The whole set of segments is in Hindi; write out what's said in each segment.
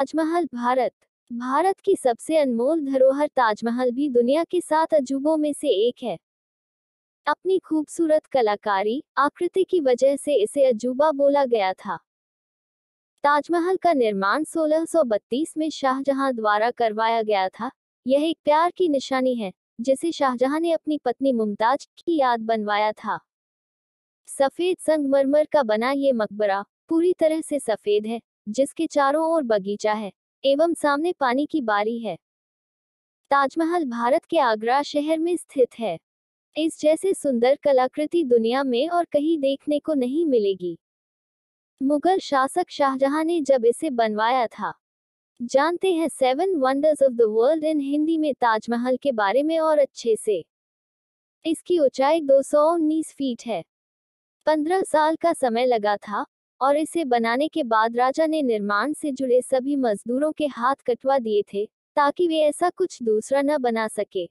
ताजमहल भारत भारत की सबसे अनमोल धरोहर ताजमहल भी दुनिया के सात अजूबों में से एक है अपनी खूबसूरत कलाकारी आकृति की वजह से इसे अजूबा बोला गया था ताजमहल का निर्माण 1632 में शाहजहां द्वारा करवाया गया था यह एक प्यार की निशानी है जिसे शाहजहां ने अपनी पत्नी मुमताज की याद बनवाया था सफेद संगमरमर का बना ये मकबरा पूरी तरह से सफेद है जिसके चारों ओर बगीचा है एवं सामने पानी की बारी है ताजमहल भारत के आगरा शहर में स्थित है इस जैसे सुंदर कलाकृति दुनिया में और कहीं देखने को नहीं मिलेगी मुगल शासक शाहजहां ने जब इसे बनवाया था जानते हैं seven wonders of the world in Hindi में ताजमहल के बारे में और अच्छे से इसकी ऊंचाई दो फीट है पंद्रह साल का समय लगा था और इसे बनाने के बाद राजा ने निर्माण से जुड़े सभी मजदूरों के हाथ कटवा दिए थे ताकि वे ऐसा कुछ दूसरा न बना सके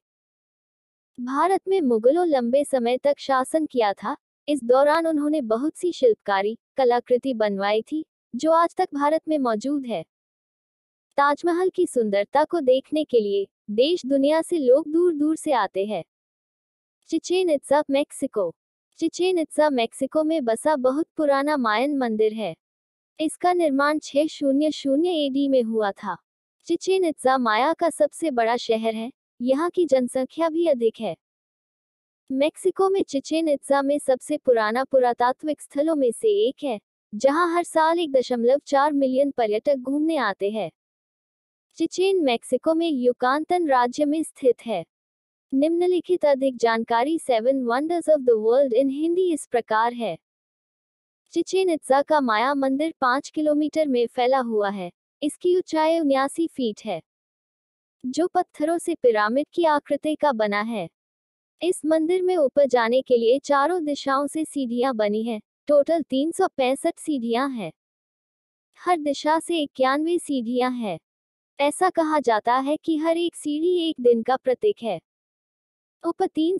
भारत में मुगलों लंबे समय तक शासन किया था इस दौरान उन्होंने बहुत सी शिल्पकारी कलाकृति बनवाई थी जो आज तक भारत में मौजूद है ताजमहल की सुंदरता को देखने के लिए देश दुनिया से लोग दूर दूर से आते हैं Chichen Itza Mexico Chichen Itza Mexico में बसा बहुत पुराना मायन मंदिर है इसका निर्माण छह शून्य शून्य एडी में हुआ था चिचेन इत्सा माया का सबसे बड़ा शहर है यहाँ की जनसंख्या भी अधिक है मेक्सिको में चिचेन इत्सा में सबसे पुराना पुरातात्विक स्थलों में से एक है जहाँ हर साल एक दशमलव चार मिलियन पर्यटक घूमने आते हैं चिचेन मेक्सिको में युकांतन राज्य में स्थित है निम्नलिखित अधिक जानकारी seven wonders of the world in Hindi इस प्रकार है चिचेन इत्सा का माया मंदिर पांच किलोमीटर में फैला हुआ है इसकी ऊंचाई उन्यासी फीट है जो पत्थरों से पिरामिड की आकृति का बना है इस मंदिर में ऊपर जाने के लिए चारों दिशाओं से सीढ़ियां बनी है टोटल तीन सौ पैंसठ सीढ़ियां हैं हर दिशा से इक्यानवे सीढ़ियां हैं ऐसा कहा जाता है कि हर एक सीढ़ी एक दिन का प्रतीक है उप तो तीन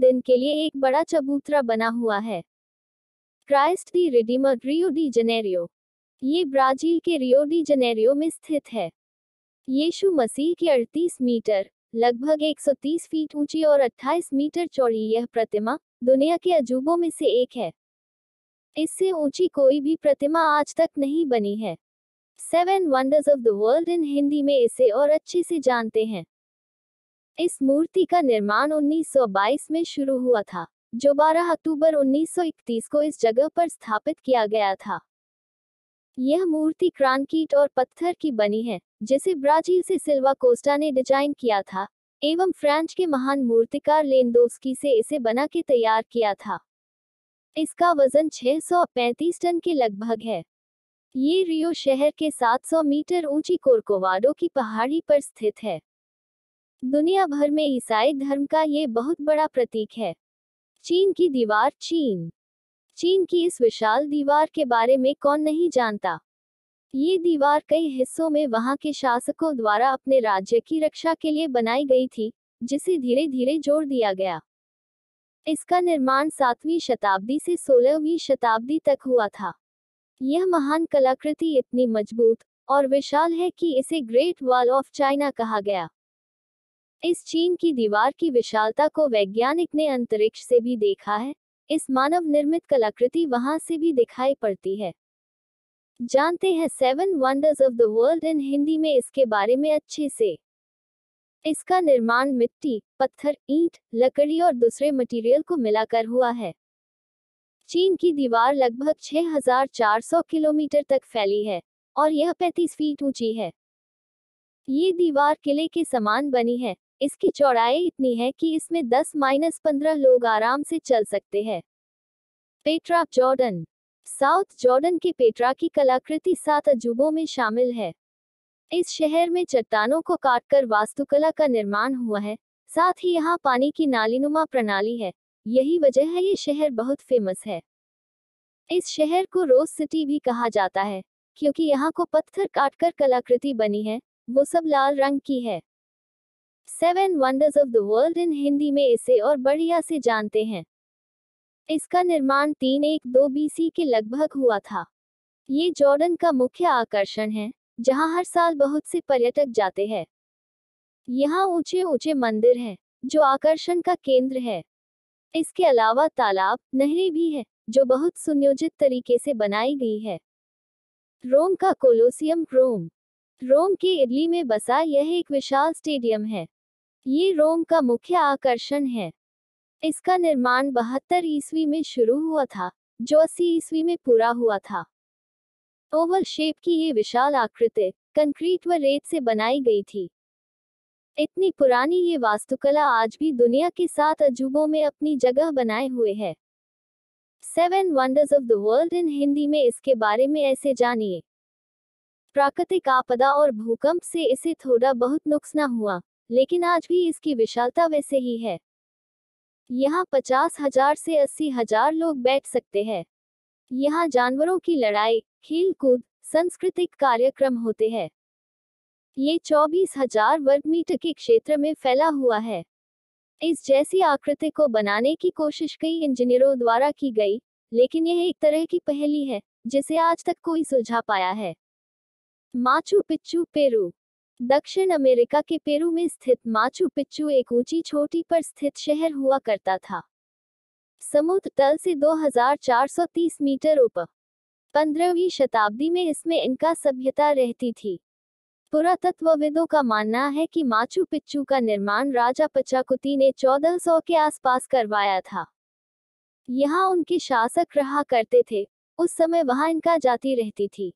दिन के लिए एक बड़ा चबूतरा बना हुआ है Christ the Redeemer Rio de Janeiro ये ब्राजील के रियो डी जनेरियो में स्थित है यीशु मसीह की 38 मीटर लगभग 130 फीट ऊंची और 28 मीटर चौड़ी यह प्रतिमा दुनिया के अजूबों में से एक है इससे ऊंची कोई भी प्रतिमा आज तक नहीं बनी है seven wonders of the world in Hindi में इसे और अच्छे से जानते हैं इस मूर्ति का निर्माण 1922 में शुरू हुआ था जो 12 अक्टूबर 1931 को इस जगह पर स्थापित किया गया था यह मूर्ति क्रांकीट और पत्थर की बनी है जिसे ब्राजील से सिल्वा कोस्टा ने डिजाइन किया था एवं फ्रांच के महान मूर्तिकार लेनदोस्की से इसे बना के तैयार किया था इसका वजन 635 टन के लगभग है ये रियो शहर के 700 मीटर ऊंची कोरकोवाडो की पहाड़ी पर स्थित है दुनिया भर में ईसाई धर्म का ये बहुत बड़ा प्रतीक है चीन की दीवार चीन चीन की इस विशाल दीवार के बारे में कौन नहीं जानता ये दीवार कई हिस्सों में वहां के शासकों द्वारा अपने राज्य की रक्षा के लिए बनाई गई थी जिसे धीरे धीरे जोड़ दिया गया इसका निर्माण सातवीं शताब्दी से सोलहवीं शताब्दी तक हुआ था यह महान कलाकृति इतनी मजबूत और विशाल है कि इसे ग्रेट वॉल ऑफ चाइना कहा गया इस चीन की दीवार की विशालता को वैज्ञानिक ने अंतरिक्ष से भी देखा है इस मानव निर्मित कलाकृति वहां से भी दिखाई पड़ती है जानते हैं seven wonders of the world in Hindi में इसके बारे में अच्छे से इसका निर्माण मिट्टी पत्थर ईंट लकड़ी और दूसरे मटेरियल को मिलाकर हुआ है चीन की दीवार लगभग 6,400 किलोमीटर तक फैली है और यह 35 फीट ऊंची है ये दीवार किले के समान बनी है इसकी चौड़ाई इतनी है कि इसमें 10 माइनस पंद्रह लोग आराम से चल सकते हैं पेट्रा जॉर्डन साउथ जॉर्डन के पेट्रा की कलाकृति सात अजूबों में शामिल है इस शहर में चट्टानों को काटकर वास्तुकला का निर्माण हुआ है साथ ही यहाँ पानी की नालीनुमा प्रणाली है यही वजह है ये शहर बहुत फेमस है इस शहर को रोज सिटी भी कहा जाता है क्योंकि यहाँ को पत्थर काटकर कलाकृति बनी है वो सब लाल रंग की है seven wonders of the world in Hindi में इसे और बढ़िया से जानते हैं इसका निर्माण तीन एक दो बीसी के लगभग हुआ था ये जॉर्डन का मुख्य आकर्षण है जहां हर साल बहुत से पर्यटक जाते हैं यहाँ ऊंचे ऊंचे मंदिर हैं जो आकर्षण का केंद्र है इसके अलावा तालाब नहरें भी है जो बहुत सुनियोजित तरीके से बनाई गई है रोम का कोलोसियम रोम रोम के इडली में बसा यह एक विशाल स्टेडियम है ये रोम का मुख्य आकर्षण है इसका निर्माण बहत्तर ईस्वी में शुरू हुआ था जो अस्सी ईस्वी में पूरा हुआ था ओवल शेप की ये विशाल आकृति कंक्रीट व रेत से बनाई गई थी इतनी पुरानी ये वास्तुकला आज भी दुनिया के सात अजूबों में अपनी जगह बनाए हुए है seven wonders of the world in Hindi में इसके बारे में ऐसे जानिए प्राकृतिक आपदा और भूकंप से इसे थोड़ा बहुत नुकसान हुआ लेकिन आज भी इसकी विशालता वैसे ही है यहाँ पचास हजार से अस्सी हजार लोग बैठ सकते हैं यहाँ जानवरों की लड़ाई खेल कूद सांस्कृतिक कार्यक्रम होते हैं ये चौबीस हजार वर्ग मीटर के क्षेत्र में फैला हुआ है इस जैसी आकृति को बनाने की कोशिश कई इंजीनियरों द्वारा की गई लेकिन यह एक तरह की पहली है जिसे आज तक कोई सुलझा पाया है माचू पिच्चू पेरू दक्षिण अमेरिका के पेरू में स्थित माचू पिच्चू एक ऊंची छोटी पर स्थित शहर हुआ करता था समुद्र तल से 2430 मीटर ऊपर पंद्रहवीं शताब्दी में इसमें इनका सभ्यता रहती थी पुरातत्वविदों का मानना है कि माचू पिच्चू का निर्माण राजा पचाकुती ने 1400 के आसपास करवाया था यहाँ उनके शासक रहा करते थे उस समय वहाँ इनका जाति रहती थी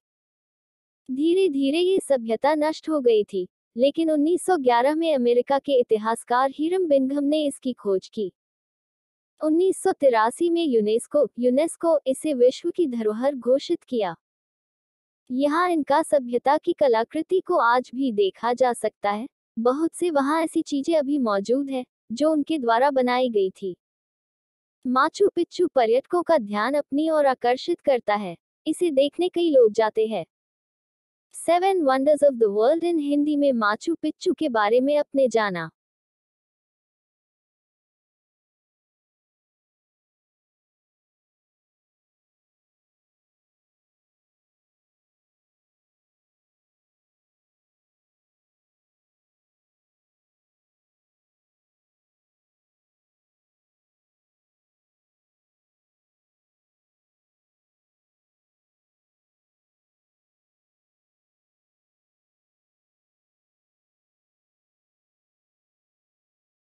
धीरे धीरे ये सभ्यता नष्ट हो गई थी लेकिन 1911 में अमेरिका के इतिहासकार हीरम बिंघम ने इसकी खोज की उन्नीस में यूनेस्को यूनेस्को इसे विश्व की धरोहर घोषित किया यहाँ इनका सभ्यता की कलाकृति को आज भी देखा जा सकता है बहुत से वहाँ ऐसी चीजें अभी मौजूद हैं जो उनके द्वारा बनाई गई थी माचू पिच्चू पर्यटकों का ध्यान अपनी ओर आकर्षित करता है इसे देखने कई लोग जाते हैं seven wonders of the world in Hindi में माचू पिच्चू के बारे में अपने जाना